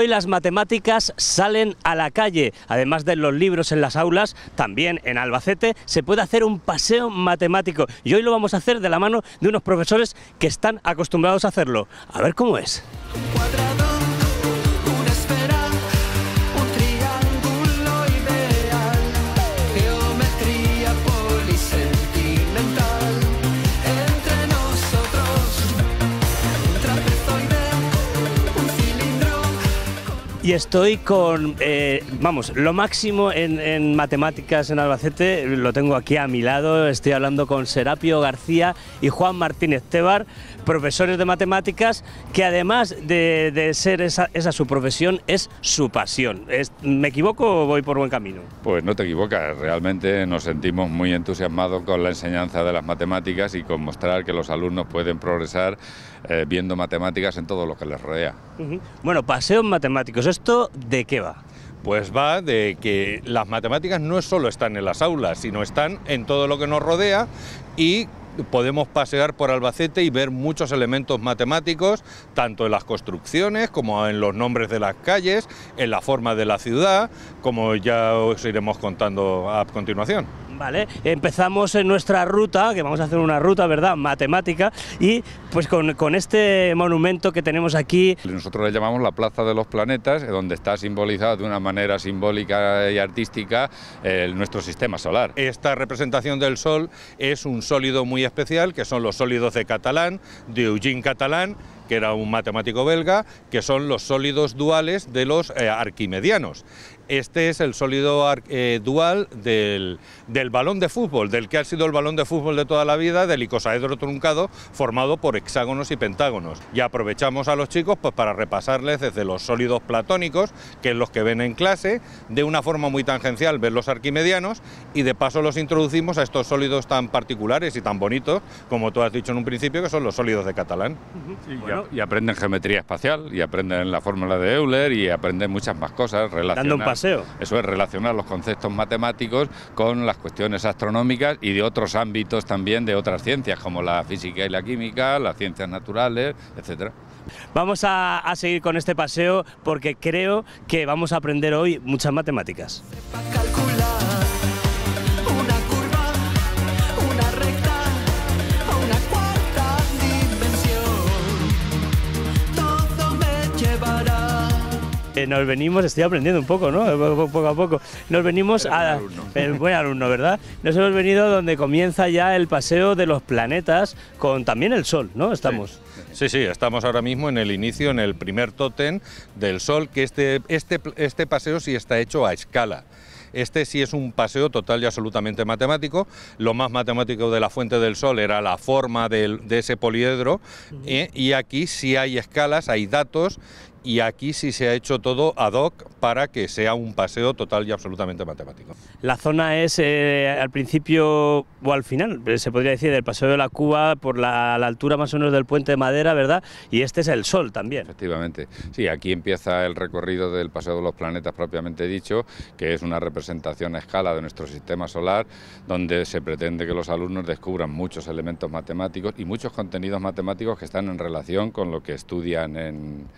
Hoy las matemáticas salen a la calle. Además de los libros en las aulas, también en Albacete se puede hacer un paseo matemático. Y hoy lo vamos a hacer de la mano de unos profesores que están acostumbrados a hacerlo. A ver cómo es. y estoy con, eh, vamos, lo máximo en, en, matemáticas en Albacete, lo tengo aquí a mi lado, estoy hablando con Serapio García y Juan Martínez Tebar, profesores de matemáticas que además de, ser esa, su profesión, es su pasión. Es, ¿Me equivoco o voy por buen camino? Pues no te equivocas, realmente nos sentimos muy entusiasmados con la enseñanza de las matemáticas y con mostrar que los alumnos pueden progresar eh, viendo matemáticas en todo lo que les rodea. Bueno, paseos matemáticos, ¿esto de qué va? Pues va de que las matemáticas no solo están en las aulas, sino están en todo lo que nos rodea y podemos pasear por Albacete y ver muchos elementos matemáticos, tanto en las construcciones como en los nombres de las calles, en la forma de la ciudad, como ya os iremos contando a continuación. Vale, empezamos en nuestra ruta, que vamos a hacer una ruta, ¿verdad?, matemática, y pues con, este monumento que tenemos aquí. Nosotros le llamamos la Plaza de los Planetas, donde está simbolizada de una manera simbólica y artística nuestro sistema solar. Esta representación del Sol es un sólido muy especial, que son los sólidos de Catalán, de Eugene Catalán, que era un matemático belga, que son los sólidos duales de los eh, arquimedianos. Este es el sólido eh, dual del, balón de fútbol, del que ha sido el balón de fútbol de toda la vida, del icosaedro truncado formado por hexágonos y pentágonos. Y aprovechamos a los chicos pues, para repasarles desde los sólidos platónicos, que es los que ven en clase, de una forma muy tangencial ver los arquimedianos y de paso los introducimos a estos sólidos tan particulares y tan bonitos, como tú has dicho en un principio, que son los sólidos de catalán. Y aprenden geometría espacial, y aprenden la fórmula de Euler, y aprenden muchas más cosas relacionadas. Dando un paseo. Eso es relacionar los conceptos matemáticos con las cuestiones astronómicas y de otros ámbitos también de otras ciencias, como la física y la química, las ciencias naturales, etc. Vamos a, seguir con este paseo porque creo que vamos a aprender hoy muchas matemáticas. nos venimos, estoy aprendiendo un poco, ¿no? Poco a poco. Nos venimos a. El buen alumno, ¿verdad? Nos hemos venido donde comienza ya el paseo de los planetas con también el Sol, ¿no? Estamos. Sí, sí, estamos ahora mismo en el inicio, en el primer tótem del Sol, que este, este, este paseo sí está hecho a escala. Este sí es un paseo total y absolutamente matemático. Lo más matemático de la fuente del Sol era la forma de ese poliedro eh, y aquí sí hay escalas, hay datos y aquí sí se ha hecho todo ad hoc para que sea un paseo total y absolutamente matemático. La zona es eh, al principio o al final, eh, se podría decir, el Paseo de la Cuba por la, altura más o menos del puente de madera, ¿verdad? Y este es el sol también. Efectivamente, sí, aquí empieza el recorrido del Paseo de los Planetas propiamente dicho, que es una representación a escala de nuestro sistema solar, donde se pretende que los alumnos descubran muchos elementos matemáticos y muchos contenidos matemáticos que están en relación con lo que estudian en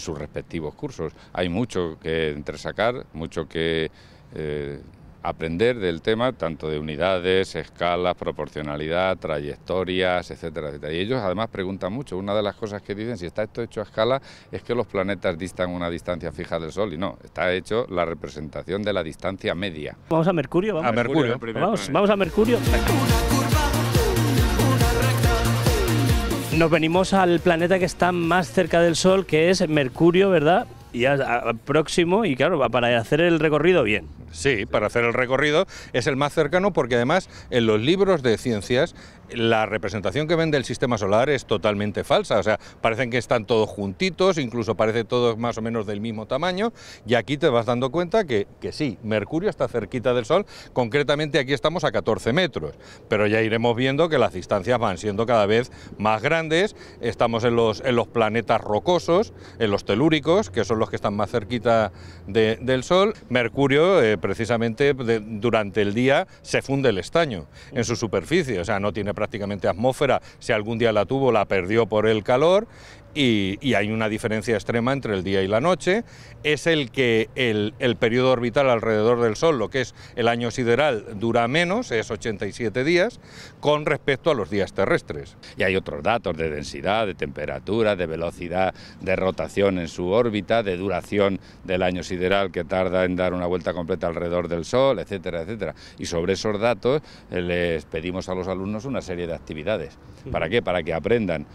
su respectivos cursos. Hay mucho que entresacar, mucho que eh, aprender del tema, tanto de unidades, escalas, proporcionalidad, trayectorias, etcétera, etcétera. Y ellos además preguntan mucho. Una de las cosas que dicen, si está esto hecho a escala, es que los planetas distan una distancia fija del Sol. Y no, está hecho la representación de la distancia media. Vamos a Mercurio, vamos a Mercurio. Vamos, vamos a Mercurio. Nos venimos al planeta que está más cerca del Sol, que es Mercurio, ¿verdad? ya al próximo y claro, para hacer el recorrido bien. Sí, para hacer el recorrido es el más cercano porque además en los libros de ciencias la representación que ven del sistema solar es totalmente falsa, o sea, parecen que están todos juntitos, incluso parece todos más o menos del mismo tamaño y aquí te vas dando cuenta que, que sí, Mercurio está cerquita del Sol, concretamente aquí estamos a 14 metros, pero ya iremos viendo que las distancias van siendo cada vez más grandes, estamos en los, en los planetas rocosos, en los telúricos, que son los que están más cerquita del Sol. Mercurio, eh, precisamente durante el día, se funde el estaño en su superficie, o sea, no tiene prácticamente atmósfera, si algún día la tuvo, la perdió por el calor y, hay una diferencia extrema entre el día y la noche, es el que el, el periodo orbital alrededor del Sol, lo que es el año sideral, dura menos, es 87 días, con respecto a los días terrestres. Y hay otros datos de densidad, de temperatura, de velocidad de rotación en su órbita, de duración del año sideral que tarda en dar una vuelta completa alrededor del Sol, etcétera, etcétera. Y sobre esos datos eh, les pedimos a los alumnos una serie de actividades. ¿Para qué? Para que aprendan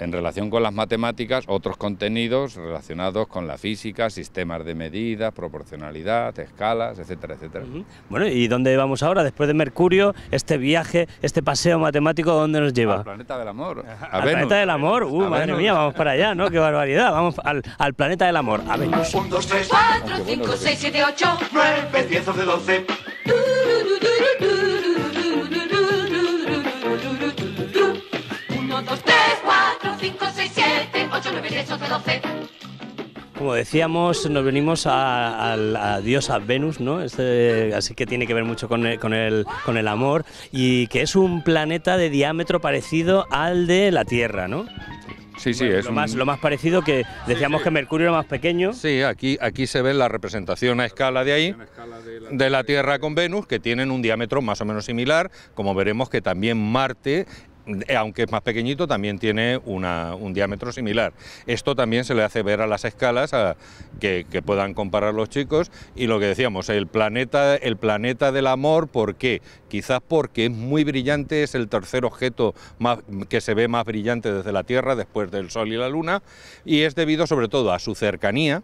en relación con las matemáticas, otros contenidos relacionados con la física, sistemas de medidas, proporcionalidad, escalas, etcétera, etcétera. Bueno, ¿y dónde vamos ahora? Después de Mercurio, este viaje, este paseo matemático, ¿dónde nos lleva? Al planeta del amor. A al planeta del amor, uh, a madre Venus. mía, vamos para allá, ¿no? Qué barbaridad. Vamos al, al planeta del amor, a Venus. 1, 2, 3, 4, 5, 6, 7, 8, 9, 10, 11, 12. Como decíamos, nos venimos a, a diosa Venus, ¿no? Este, así que tiene que ver mucho con el, con, el, amor y que es un planeta de diámetro parecido al de la Tierra, ¿no? Sí, sí, es lo, más, lo más parecido que decíamos que Mercurio era más pequeño. Sí, aquí, aquí se ve la representación a escala de ahí, de la Tierra con Venus, que tienen un diámetro más o menos similar, como veremos que también Marte eh, aunque es más pequeñito, también tiene un diámetro similar. Esto también se le hace ver a las escalas que, puedan comparar los chicos y lo que decíamos, el planeta, el planeta del amor, ¿por qué? Quizás porque es muy brillante, es el tercer objeto que se ve más brillante desde la Tierra después del Sol y la Luna y es debido sobre todo a su cercanía,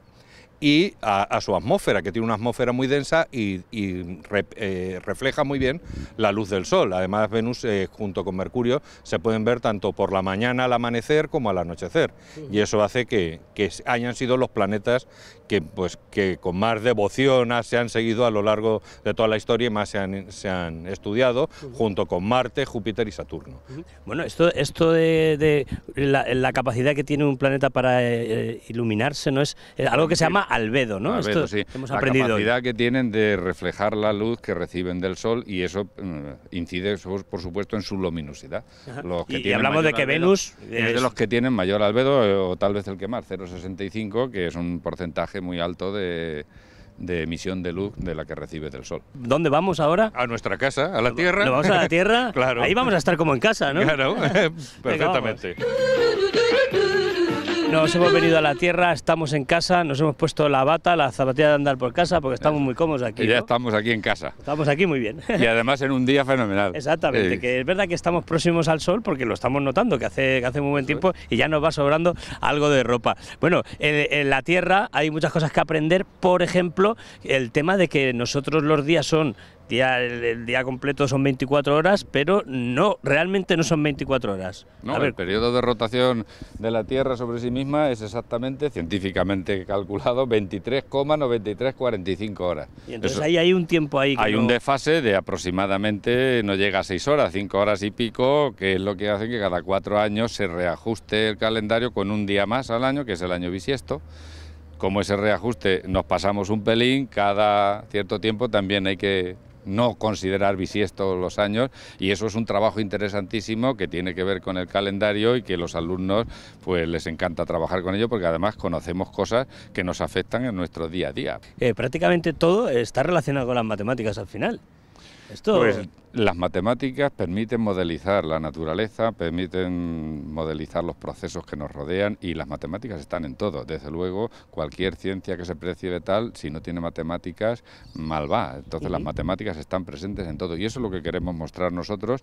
y a, su atmósfera, que tiene una atmósfera muy densa y, eh, refleja muy bien la luz del Sol. Además, Venus eh, junto con Mercurio se pueden ver tanto por la mañana al amanecer como al anochecer. Y eso hace que, hayan sido los planetas que, pues, que con más devoción se han seguido a lo largo de toda la historia y más se han, se estudiado, junto con Marte, Júpiter y Saturno. Bueno, esto, esto de, la, capacidad que tiene un planeta para eh, iluminarse no es algo que se llama albedo, ¿no? sí. Hemos la capacidad que tienen de reflejar la luz que reciben del sol y eso eh, incide, por supuesto, en su luminosidad. y, hablamos de que Venus... Es... de los que tienen mayor albedo eh, o tal vez el que más, 0,65, que es un porcentaje muy alto de emisión de luz de la que recibe del sol. ¿Dónde vamos ahora? A nuestra casa, a la Tierra. vamos a la Tierra? claro. Ahí vamos a estar como en casa, ¿no? Claro, perfectamente. Nos hemos venido a la tierra, estamos en casa, nos hemos puesto la bata, la zapatilla de andar por casa, porque estamos muy cómodos aquí. ya estamos aquí en casa. Estamos aquí muy bien. Y además en un día fenomenal. Exactamente, que es verdad que estamos próximos al sol porque lo estamos notando, que hace, hace muy buen tiempo y ya nos va sobrando algo de ropa. Bueno, en la tierra hay muchas cosas que aprender, por ejemplo, el tema de que nosotros los días son el, día completo son 24 horas, pero no, realmente no son 24 horas. el periodo de rotación de la Tierra sobre sí misma es exactamente, científicamente calculado, 23,9345 horas. Y entonces ahí hay un tiempo ahí. Que hay un desfase de aproximadamente, no llega a 6 horas, 5 horas y pico, que es lo que hace que cada 4 años se reajuste el calendario con un día más al año, que es el año bisiesto como ese reajuste nos pasamos un pelín, cada cierto tiempo también hay que no considerar todos los años y eso es un trabajo interesantísimo que tiene que ver con el calendario y que los alumnos pues les encanta trabajar con ello porque además conocemos cosas que nos afectan en nuestro día a día. Eh, prácticamente todo está relacionado con las matemáticas al final. Esto... Pues, las matemáticas permiten modelizar la naturaleza, permiten modelizar los procesos que nos rodean y las matemáticas están en todo. Desde luego, cualquier ciencia que se precie tal, si no tiene matemáticas, mal va. Entonces las matemáticas están presentes en todo y eso es lo que queremos mostrar nosotros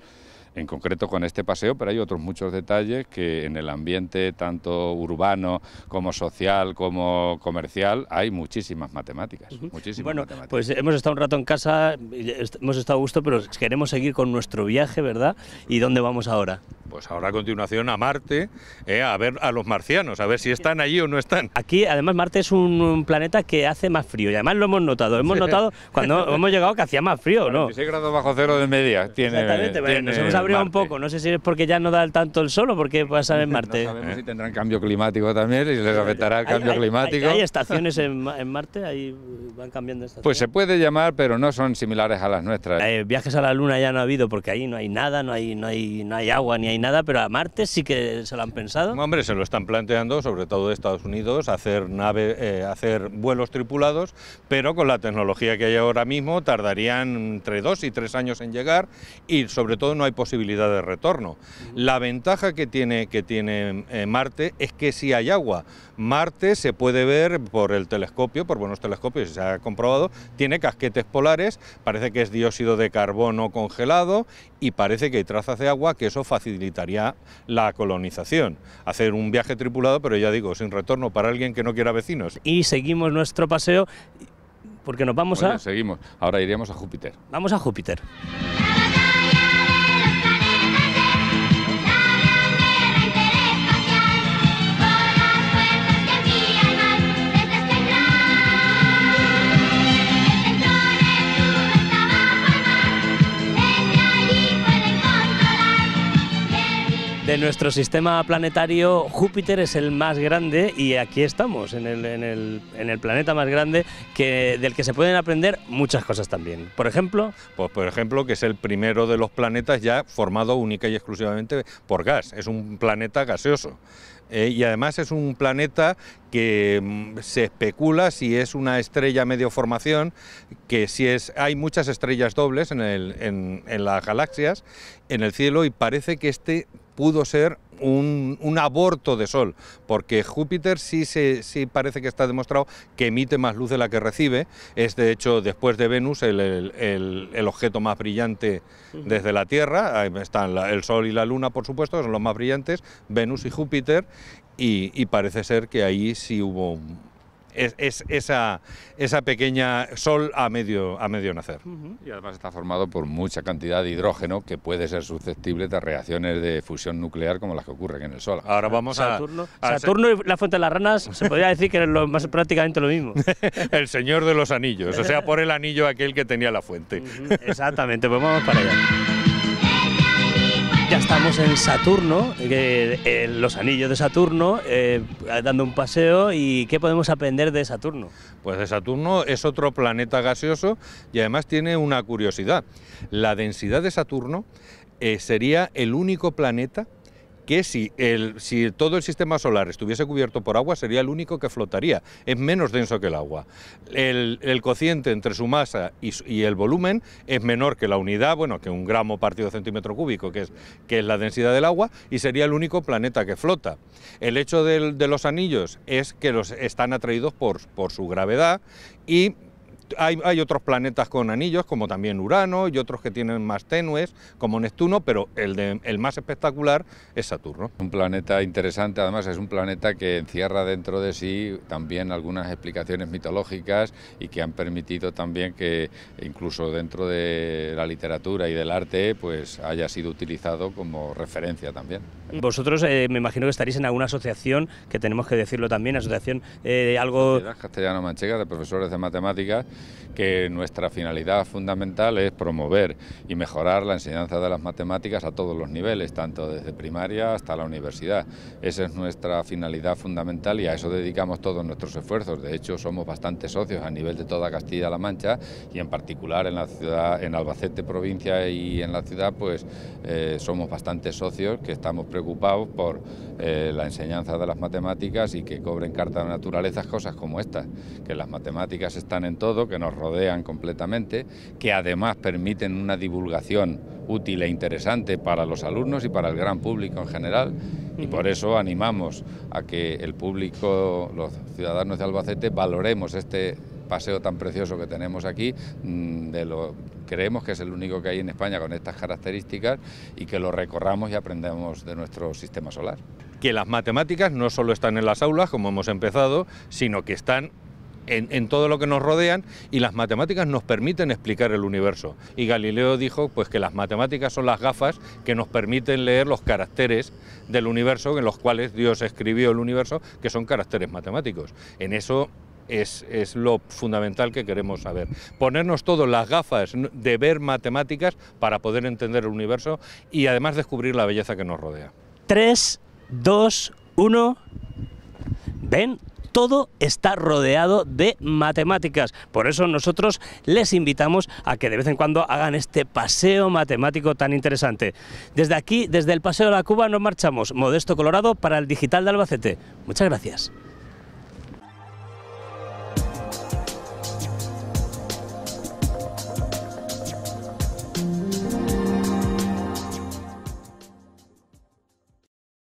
en concreto con este paseo, pero hay otros muchos detalles que en el ambiente tanto urbano como social como comercial hay muchísimas matemáticas. muchísimas bueno, pues hemos estado un rato en casa, hemos estado a gusto, pero queremos seguir con nuestro viaje, ¿verdad? ¿Y dónde vamos ahora? Pues ahora a continuación a Marte, eh, a ver a los marcianos, a ver si están allí o no están. Aquí, además, Marte es un, planeta que hace más frío y además lo hemos notado. Hemos notado cuando hemos llegado que hacía más frío, ¿no? 16 grados bajo cero de media tiene. Exactamente, un poco. No sé si es porque ya no da tanto el sol o porque pasa en Marte. No sabemos si tendrán cambio climático también y les afectará el cambio climático. Hay, estaciones en, Marte, ahí van cambiando Pues se puede llamar, pero no son similares a las nuestras. Eh, viajes a la Luna ya no ha habido porque ahí no hay nada, no hay, no hay, no hay agua ni hay nada, pero a Marte sí que se lo han pensado. Hombre, se lo están planteando, sobre todo de Estados Unidos, hacer nave, eh, hacer vuelos tripulados, pero con la tecnología que hay ahora mismo tardarían entre dos y tres años en llegar y sobre todo no hay posibilidad posibilidad de retorno. La ventaja que tiene, que tiene eh, Marte es que si hay agua. Marte se puede ver por el telescopio, por buenos telescopios, se ha comprobado, tiene casquetes polares, parece que es dióxido de carbono congelado y parece que hay trazas de agua, que eso facilitaría la colonización. Hacer un viaje tripulado, pero ya digo, sin retorno para alguien que no quiera vecinos. Y seguimos nuestro paseo porque nos vamos a... Seguimos, ahora iríamos a Júpiter. Vamos a Júpiter. En nuestro sistema planetario, Júpiter es el más grande y aquí estamos, en el, planeta más grande que, del que se pueden aprender muchas cosas también. Por ejemplo... Pues por ejemplo, que es el primero de los planetas ya formado única y exclusivamente por gas. Es un planeta gaseoso. Eh, y además es un planeta que mm, se especula si es una estrella medio formación, que si es, hay muchas estrellas dobles en, en las galaxias, en el cielo, y parece que este pudo ser un, un, aborto de sol, porque Júpiter sí, se, sí parece que está demostrado que emite más luz de la que recibe, es de hecho después de Venus el, objeto más brillante desde la Tierra, están el Sol y la Luna por supuesto, son los más brillantes, Venus y Júpiter, y, parece ser que ahí sí hubo es, esa, pequeña sol a medio, a medio nacer. Y además está formado por mucha cantidad de hidrógeno que puede ser susceptible de reacciones de fusión nuclear como las que ocurren en el Sol. Ahora vamos a... Saturno y la Fuente de las Ranas se podría decir que es lo, más, prácticamente lo mismo. el Señor de los Anillos, o sea, por el anillo aquel que tenía la fuente. Exactamente, pues vamos para allá. Ya estamos en Saturno, en los anillos de Saturno, eh, dando un paseo. ¿Y qué podemos aprender de Saturno? Pues de Saturno es otro planeta gaseoso y además tiene una curiosidad. La densidad de Saturno eh, sería el único planeta que si, el, si todo el sistema solar estuviese cubierto por agua, sería el único que flotaría. Es menos denso que el agua. El, cociente entre su masa y, el volumen es menor que la unidad, bueno, que un gramo partido centímetro cúbico, que es, que es la densidad del agua, y sería el único planeta que flota. El hecho de los anillos es que los están atraídos por, por su gravedad y hay, otros planetas con anillos, como también Urano, y otros que tienen más tenues, como Neptuno, pero el, el más espectacular es Saturno. Un planeta interesante, además es un planeta que encierra dentro de sí también algunas explicaciones mitológicas y que han permitido también que incluso dentro de la literatura y del arte pues haya sido utilizado como referencia también. Vosotros eh, me imagino que estaréis en alguna asociación, que tenemos que decirlo también, asociación eh, de algo... Castellano-Manchega de profesores de matemáticas que nuestra finalidad fundamental es promover y mejorar la enseñanza de las matemáticas a todos los niveles, tanto desde primaria hasta la universidad. Esa es nuestra finalidad fundamental y a eso dedicamos todos nuestros esfuerzos. De hecho, somos bastantes socios a nivel de toda Castilla-La Mancha y en particular en la ciudad, en Albacete provincia y en la ciudad, pues eh, somos bastantes socios que estamos preocupados por eh, la enseñanza de las matemáticas y que cobren carta de naturaleza cosas como estas, que las matemáticas están en todo, que nos rodean completamente, que además permiten una divulgación útil e interesante para los alumnos y para el gran público en general. Y por eso animamos a que el público, los ciudadanos de Albacete, valoremos este paseo tan precioso que tenemos aquí, mm, de lo, creemos que es el único que hay en España con estas características y que lo recorramos y aprendamos de nuestro sistema solar. Que las matemáticas no solo están en las aulas, como hemos empezado, sino que están en, todo lo que nos rodean y las matemáticas nos permiten explicar el universo. Y Galileo dijo pues que las matemáticas son las gafas que nos permiten leer los caracteres del universo en los cuales Dios escribió el universo, que son caracteres matemáticos. En eso es, es, lo fundamental que queremos saber. Ponernos todos las gafas de ver matemáticas para poder entender el universo y además descubrir la belleza que nos rodea. 3, 2, 1. Ven todo está rodeado de matemáticas. Por eso nosotros les invitamos a que de vez en cuando hagan este paseo matemático tan interesante. Desde aquí, desde el Paseo de la Cuba, nos marchamos. Modesto Colorado para el Digital de Albacete. Muchas gracias.